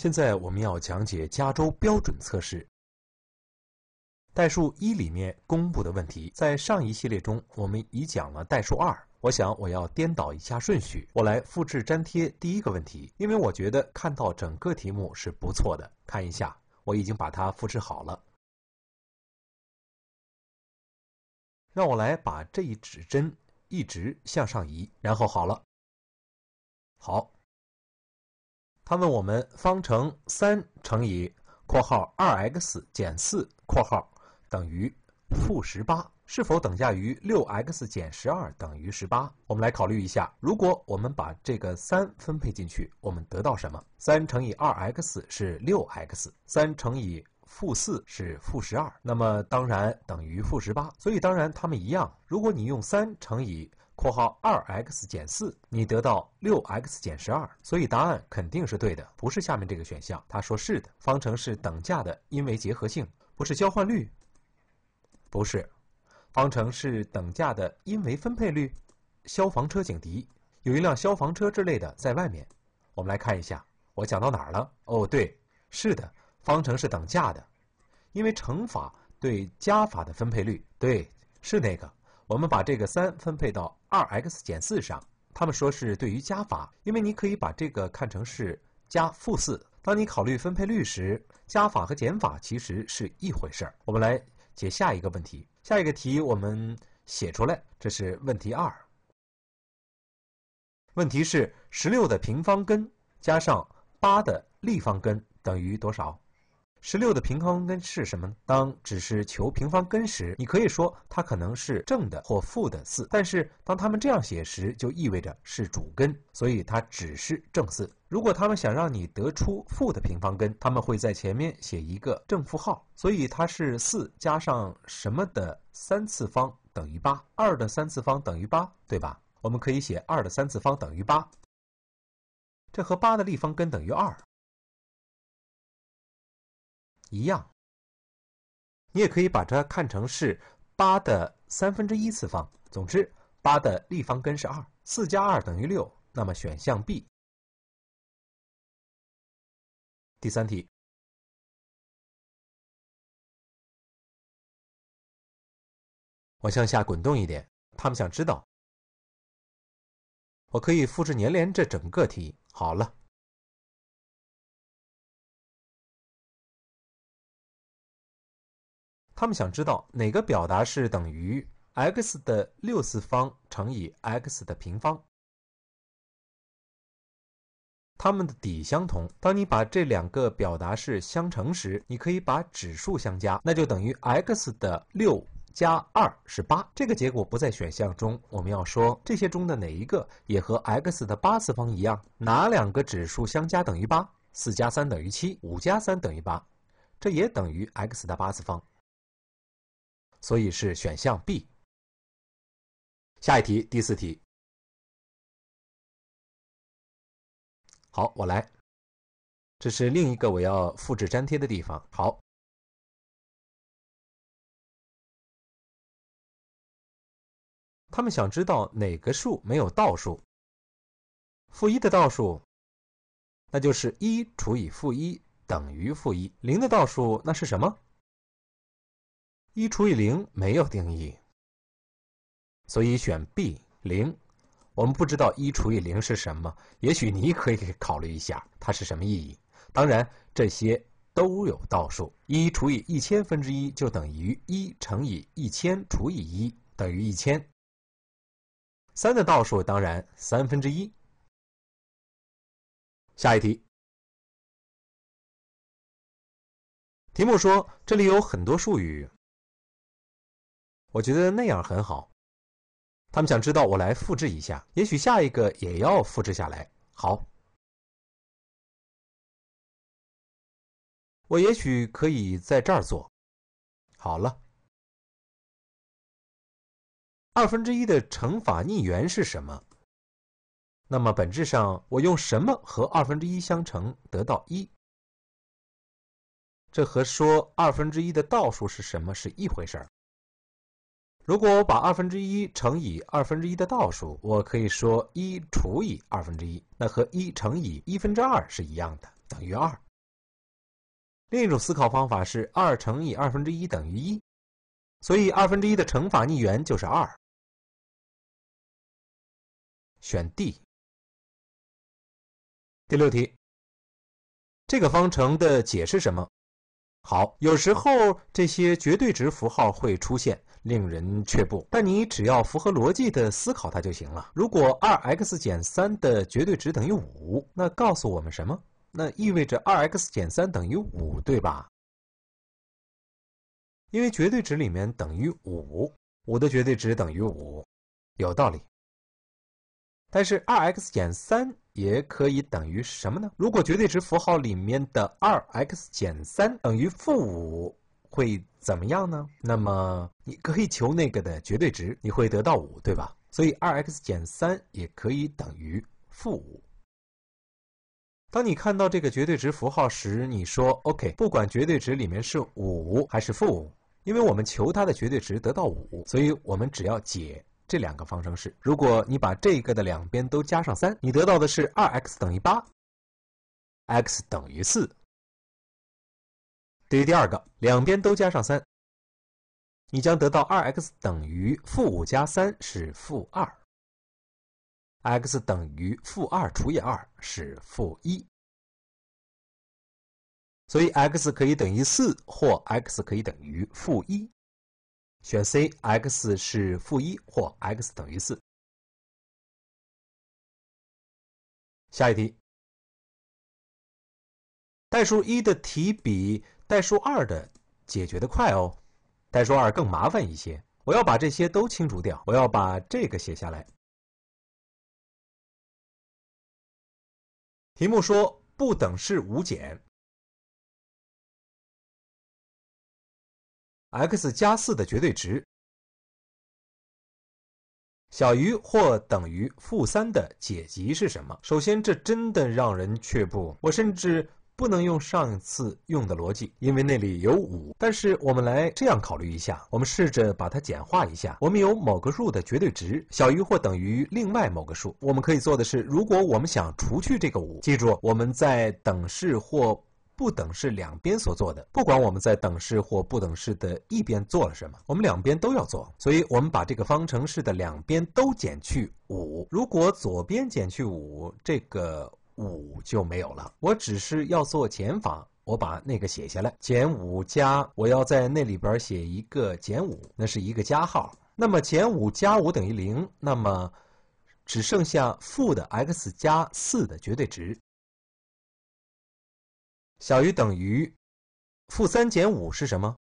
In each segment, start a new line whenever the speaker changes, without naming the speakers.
现在我们要讲解加州标准测试代数一里面公布的问题。在上一系列中，我们已讲了代数二。我想我要颠倒一下顺序，我来复制粘贴第一个问题，因为我觉得看到整个题目是不错的。看一下，我已经把它复制好了。让我来把这一指针一直向上移，然后好了，好。他问我们：方程三乘以（括号二 x 减四）括号等于负十八，是否等价于六 x 减十二等于十八？我们来考虑一下，如果我们把这个三分配进去，我们得到什么？三乘以二 x 是六 x，三乘以负四是负十二，那么当然等于负十八。所以当然它们一样。如果你用三乘以。括号二 x 减四，你得到六 x 减十二，所以答案肯定是对的，不是下面这个选项。他说是的，方程是等价的，因为结合性，不是交换率，不是，方程是等价的，因为分配率。消防车警笛，有一辆消防车之类的在外面。我们来看一下，我讲到哪儿了？哦，对，是的，方程是等价的，因为乘法对加法的分配率，对，是那个。我们把这个三分配到二 x 减四上，他们说是对于加法，因为你可以把这个看成是加负四。当你考虑分配律时，加法和减法其实是一回事儿。我们来解下一个问题，下一个题我们写出来，这是问题二。问题是十六的平方根加上八的立方根等于多少？十六的平方根是什么？当只是求平方根时，你可以说它可能是正的或负的四。但是当他们这样写时，就意味着是主根，所以它只是正四。如果他们想让你得出负的平方根，他们会在前面写一个正负号。所以它是四加上什么的三次方等于八？二的三次方等于八，对吧？我们可以写二的三次方等于八。这和八的立方根等于二。
一样，你也可以把它看
成是八的三分之一次方。总之，八的立方根是二，四加二等于六。那么选项 B。
第三题，我向下滚动一点。他们想知道，我可以复制粘连这整个题。好了。他们想知道
哪个表达式等于 x 的六次方乘以 x 的平方。它们的底相同。当你把这两个表达式相乘时，你可以把指数相加，那就等于 x 的六加二是八。这个结果不在选项中。我们要说这些中的哪一个也和 x 的八次方一样？哪两个指数相加等于八？四加三等于七，五加三等于八，这也等于 x 的八次方。所以是选项 B。下一题，第四题。
好，我来。这是另一个我要复制粘贴的地方。好，他们想知道哪个数没有倒
数？负一的倒数，那就是一除以负一等于负一。零的倒数那是什么？一除以零没有定义，所以选 B 零。我们不知道一除以零是什么，也许你可以考虑一下它是什么意义。当然，这些都有倒数。一除以一千分之一就等于一乘以一千除以一等于一千。三的倒数当
然三分之一。下一题。题目说这里有很多术语。我觉得那样很好。他们想知道，我来复制一下，也许下一个也要复制下来。好，我也许可以在这儿做。好了，
二分之一的乘法逆元是什么？那么本质上，我用什么和二分之一相乘得到一？这和说二分之一的倒数是什么是一回事儿。如果我把二分之一乘以二分之一的倒数，我可以说一除以二分之一，那和一乘以一分之二是一样的，等于二。另一种思考方法是二乘以二分之一等于一，
所以二分之一的乘法逆元就是二，选 D。第六题，这
个方程的解是什么？好，有时候这些绝对值符号会出现。令人却步，但你只要符合逻辑的思考它就行了。如果二 x 减三的绝对值等于五，那告诉我们什么？那意味着二 x 减三等于五，对吧？因为绝对值里面等于五，五的绝对值等于五，有道理。但是二 x 减三也可以等于什么呢？如果绝对值符号里面的二 x 减三等于负五。会怎么样呢？那么你可以求那个的绝对值，你会得到五，对吧？所以二 x 减三也可以等于负五。当你看到这个绝对值符号时，你说 OK，不管绝对值里面是五还是负五，因为我们求它的绝对值得到五，所以我们只要解这两个方程式。如果你把这个的两边都加上三，你得到的是二 x 等于八，x 等于四。
对于第二个，两边都加上三，
你将得到二 x 等于负五加三是负二，x 等于负二除以二是负一，所以 x 可以等于四或 x 可以等于负一，选 C，x 是负一或 x 等于四。下一题，代数一的题比。代数二的解决的快哦，代数二更麻烦一些。我要把这些都清除掉，我要把这个写下来。
题目说不等式无解，x 加四的
绝对值小于或等于负三的解集是什么？首先，这真的让人却步。我甚至。不能用上次用的逻辑，因为那里有五。但是我们来这样考虑一下，我们试着把它简化一下。我们有某个数的绝对值小于或等于另外某个数。我们可以做的是，如果我们想除去这个五，记住我们在等式或不等式两边所做的，不管我们在等式或不等式的一边做了什么，我们两边都要做。所以，我们把这个方程式的两边都减去五。如果左边减去五，这个。五就没有了。我只是要做减法，我把那个写下来，减五加，我要在那里边写一个减五，那是一个加号。那么减五加五等于零，那么只剩下负的 x 加四的绝对值
小于等于负三减五是什么？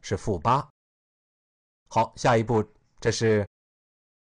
是负八。好，下一步这是，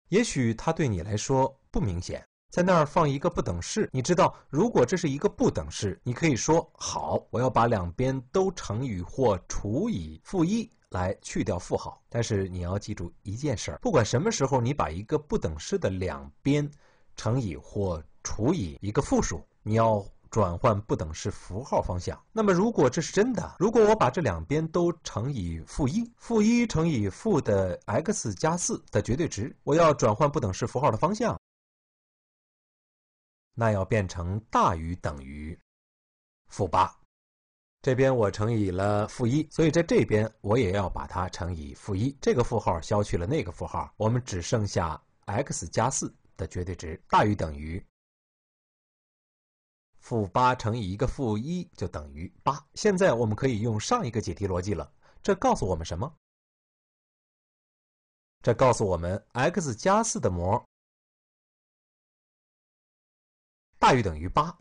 也许它对你来说不明显。在那儿放一个不等式，你知道，如果这是一个不等式，你可以说好，我要把两边都乘以或除以负一来去掉负号。但是你要记住一件事儿，不管什么时候你把一个不等式的两边乘以或除以一个负数，你要转换不等式符号方向。那么，如果这是真的，如果我把这两边都乘以负一，负一乘以负的 x 加四的绝对值，我要转换不等式符号的方向。那要变成大于等于负八，这边我乘以了负一，所以在这边我也要把它乘以负一，这个负号消去了，那个负号，我们只剩下 x 加四的绝对值大于等于负八乘以一个负一就等于八。现在我们可以用上一个解题逻辑了，这告诉我们什么？这告诉我们 x 加四的
模。大于等于八，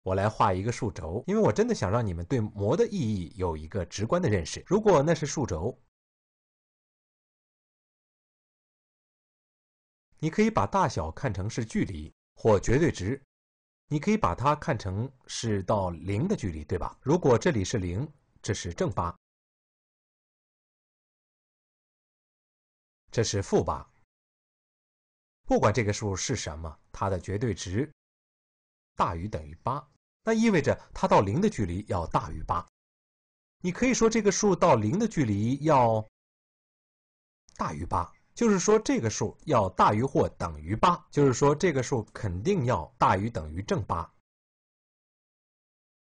我来画一个数轴，因为我真的想让你们对模的意义有一个直观的认识。如果那是数轴，你可以把大小看成是距离或绝对值，你可以把它看成是到零的距离，对吧？如果这里是零，这是
正八，这是负
八。不管这个数是什么，它的绝对值大于等于八，那意味着它到零的距离要大于八。你可以说这个数到零的距离要大于八，就是说这个数要大于或等于八，就是说这个数肯定要大于等于正八。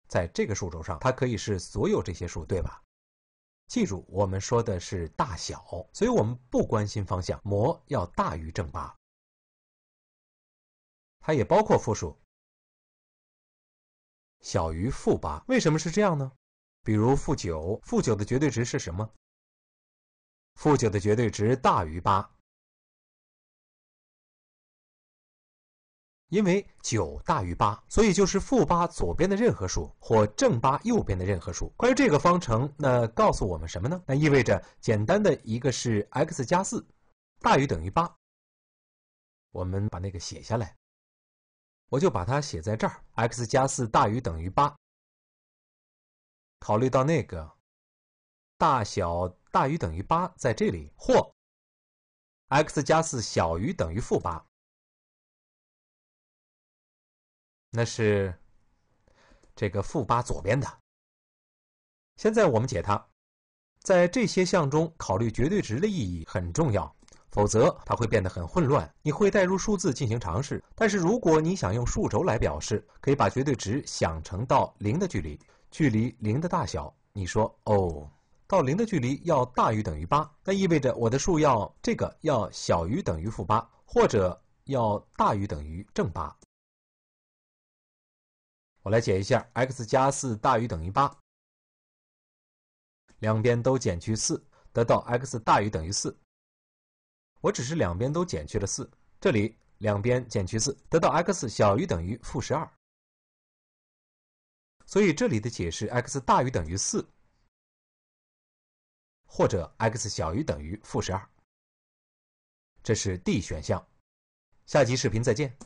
在这个数轴上，它可以是所有这些数，对吧？记住，我们说的是大小，所以我们不关心方向，模要大于正八。它也包括负数，小于负八。为什么是这样呢？比如负九，负九的绝对值是什么？负九的绝对值大于八，
因为九大于八，
所以就是负八左边的任何数，或正八右边的任何数。关于这个方程，那告诉我们什么呢？那意味着简单的一个是 x 加四大于等于八。我们把那个写下来。我就把它写在这儿：x 加四大于等于八。考虑到那个大小大于等于八在这里，或
x 加四小于等于负八，
那是这个负八左边的。现在我们解它，在这些项中考虑绝对值的意义很重要。否则，它会变得很混乱。你会代入数字进行尝试，但是如果你想用数轴来表示，可以把绝对值想成到零的距离，距离零的大小。你说，哦，到零的距离要大于等于八，那意味着我的数要这个要小于等于负八，或者要大于等于正八。我来解一下：x 加四大于等于八，两边都减去四，得到 x 大于等于四。我只是两边都减去了四，这里两边减去四，得到 x 小于等于负十二，所以这里的解释 x 大于等于四
或者 x 小于等于负十二，这是 D 选项。下期视频再见。